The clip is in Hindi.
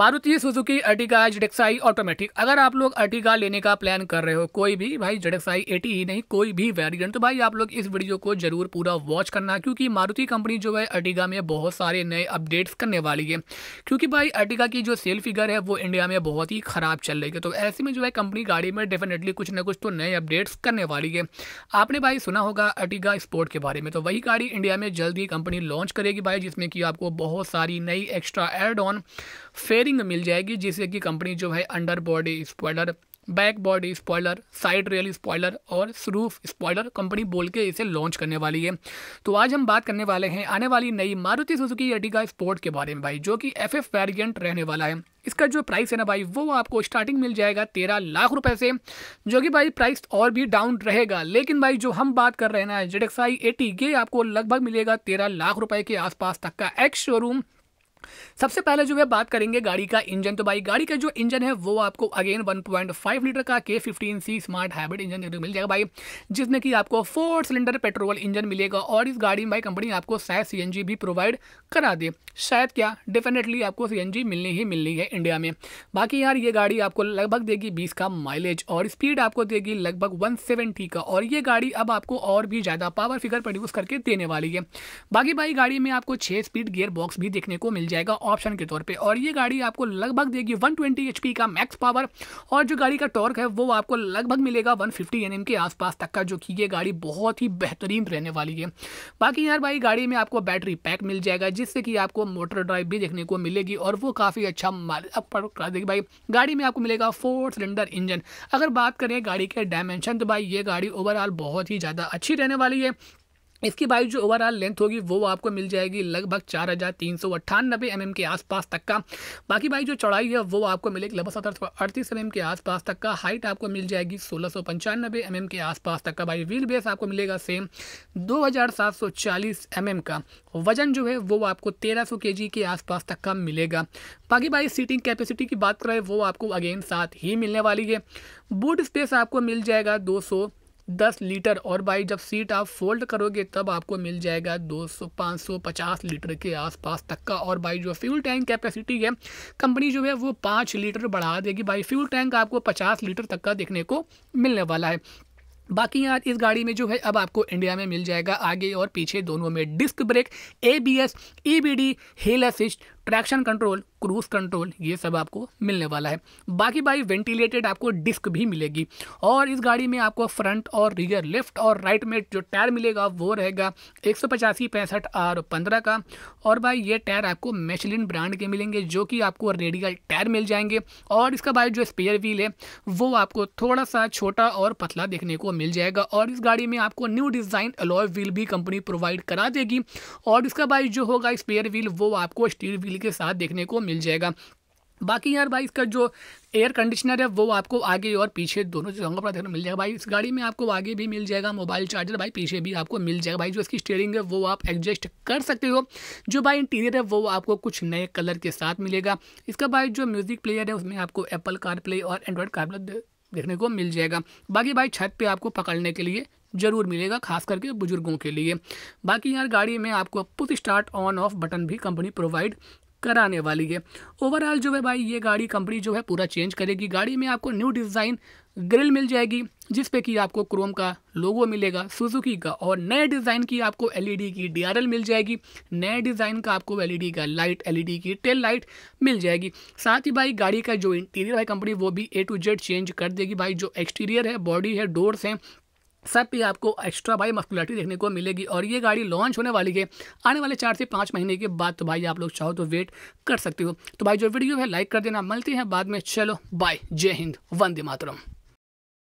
Maruti Suzuki Ertiga ZXi automatic अगर आप लोग अर्टिगा लेने का प्लान कर रहे हो कोई भी भाई जडेक्साई एटी ही नहीं कोई भी वेरिएंट तो भाई आप लोग इस वीडियो को जरूर पूरा वॉच करना क्योंकि मारुति कंपनी जो है अर्टिगा में बहुत सारे नए अपडेट्स करने वाली है क्योंकि भाई अर्टिगा की जो सेल फिगर है वो इंडिया में बहुत ही ख़राब चल रही है तो ऐसे में जो है कंपनी गाड़ी में डेफिनेटली कुछ ना कुछ तो नए अपडेट्स करने वाली है आपने भाई सुना होगा अर्टिगा स्पोर्ट के बारे में तो वही गाड़ी इंडिया में जल्द ही कंपनी लॉन्च करेगी भाई जिसमें कि आपको बहुत सारी नई एक्स्ट्रा एड ऑन फेरी वायरिंग मिल जाएगी जिससे कि कंपनी जो है under body spoiler back body spoiler side rail spoiler और स्रूफ स्पॉयलर कंपनी बोल के इसे लॉन्च करने वाली है तो आज हम बात करने वाले हैं आने वाली नई मारुति सुजुकी एटिका स्पोर्ट के बारे में भाई जो कि एफ एफ वेरियंट रहने वाला है इसका जो प्राइस है ना भाई वो आपको स्टार्टिंग मिल जाएगा तेरह लाख रुपए से जो कि भाई प्राइस और भी डाउन रहेगा लेकिन भाई जो हम बात कर रहे हैं ना जेड एक्स आई एटी ये आपको लगभग मिलेगा तेरह लाख रुपए के आसपास तक का एक्स शोरूम सबसे पहले जो है बात करेंगे गाड़ी का इंजन तो भाई गाड़ी का जो इंजन है वो आपको अगेन 1.5 लीटर का K fifteen C smart hybrid engine देखने को मिल जाएगा भाई जिसमें कि आपको फोर सिलेंडर पेट्रोल इंजन मिलेगा और इस गाड़ी में भाई कंपनी आपको शायद सी भी प्रोवाइड करा दे शायद क्या डेफिनेटली आपको सी मिलनी ही मिलनी है इंडिया में बाकी यार ये गाड़ी आपको लगभग देगी बीस का माइलेज और स्पीड आपको देगी लगभग वन का और ये गाड़ी अब आपको और भी ज़्यादा पावर फिगर प्रोड्यूस करके देने वाली है बाकी भाई गाड़ी में आपको छः स्पीड गेयर बॉक्स भी देखने को मिल जाएगा ऑप्शन के तौर पर और ये गाड़ी आपको लगभग देगी वन ट्वेंटी का मैक्स पावर और जो गाड़ी का टॉर्क है वो आपको लगभग मिलेगा वन फिफ्टी के आसपास तक का जो कि ये गाड़ी बहुत ही बेहतरीन रहने वाली है बाकी यार भाई गाड़ी में आपको बैटरी पैक मिल जाएगा जिससे कि आपको मोटर ड्राइव भी देखने को मिलेगी और वो काफ़ी अच्छा देखिए भाई गाड़ी में आपको मिलेगा फोर सिलेंडर इंजन अगर बात करें गाड़ी के डायमेंशन तो भाई ये गाड़ी ओवरऑल बहुत ही ज़्यादा अच्छी रहने वाली है इसकी बाइक जो ओवरऑल लेंथ होगी वो आपको मिल जाएगी लगभग चार हज़ार तीन सौ अट्ठानबे एम के आसपास तक का बाकी बाइक जो चौड़ाई है वो आपको मिलेगी लगभग सत्रह सौ अड़तीस एम के आसपास तक का हाइट आपको मिल जाएगी सोलह सौ पंचानबे एम के आसपास तक का बाइक व्हील बेस आपको मिलेगा सेम दो हज़ार सात सौ चालीस एम का वजन जो है वो आपको तेरह सौ के जी के आसपास तक का मिलेगा बाकी बाइक सीटिंग कैपेसिटी की बात करें वो आपको अगेन साथ ही मिलने वाली है बूट स्पेस आपको मिल जाएगा दो सौ दस लीटर और भाई जब सीट आप फोल्ड करोगे तब आपको मिल जाएगा दो सौ पाँच सौ पचास लीटर के आसपास तक का और भाई जो फ्यूल टैंक कैपेसिटी है कंपनी जो है वो पाँच लीटर बढ़ा देगी भाई फ्यूल टैंक आपको पचास लीटर तक का देखने को मिलने वाला है बाकी यार इस गाड़ी में जो है अब आपको इंडिया में मिल जाएगा आगे और पीछे दोनों में disc brake A B S E B D hill assist traction control cruise control ये सब आपको मिलने वाला है बाकी भाई वेंटिलेटेड आपको डिस्क भी मिलेगी और इस गाड़ी में आपको फ्रंट और रियर लेफ्ट और राइट में जो टायर मिलेगा वो रहेगा एक सौ पचासी पैंसठ आर पंद्रह का और भाई ये टायर आपको मेचलिन ब्रांड के मिलेंगे जो कि आपको रेडियल टायर मिल जाएंगे और इसका भाई जो स्पेयर व्हील है वो आपको थोड़ा सा छोटा और पतला देखने को मिल जाएगा और इस गाड़ी में आपको न्यू डिज़ाइन अलॉय व्हील भी कंपनी प्रोवाइड करा देगी और इसका भाई जो होगा स्पेयर व्हील वो आपको स्टील व्हील ग्रिल के साथ देखने को मिल जाएगा बाकी यार भाई इसका जो एयर कंडीशनर है वो आपको आगे और पीछे दोनों जगहों पर देखने मिल जाएगा भाई इस गाड़ी में आपको आगे भी मिल जाएगा मोबाइल चार्जर भाई पीछे भी आपको मिल जाएगा भाई जो इसकी स्टेयरिंग है वो आप एडजस्ट कर सकते हो जो भाई इंटीरियर है वो आपको कुछ नए कलर के साथ मिलेगा इसका भाई जो म्यूज़िक प्लेयर है उसमें आपको एप्पल कार प्ले और एंड्रॉयड कार देखने को मिल जाएगा बाकी भाई छत पर आपको पकड़ने के लिए जरूर मिलेगा खास करके बुजुर्गों के लिए बाकी यार गाड़ी में आपको push start on off button भी कंपनी प्रोवाइड कराने वाली है ओवरऑल जो है भाई ये गाड़ी कंपनी जो है पूरा चेंज करेगी गाड़ी में आपको न्यू डिज़ाइन ग्रिल मिल जाएगी जिस पे कि आपको क्रोम का लोगो मिलेगा सुजुकी का और नए डिज़ाइन की आपको एलईडी की डीआरएल मिल जाएगी नए डिज़ाइन का आपको एलईडी का लाइट एलईडी की टेल लाइट मिल जाएगी साथ ही भाई गाड़ी का जो इंटीरियर है कंपनी वो भी ए टू जेड चेंज कर देगी भाई जो एक्सटीरियर है बॉडी है डोर्स हैं सब पे आपको एक्स्ट्रा भाई मस्कुलरिटी देखने को मिलेगी और ये गाड़ी लॉन्च होने वाली है आने वाले चार से पाँच महीने के बाद तो भाई आप लोग चाहो तो वेट कर सकते हो तो भाई जो वीडियो है लाइक कर देना मिलती है बाद में चलो बाय जय हिंद वंदे मातरम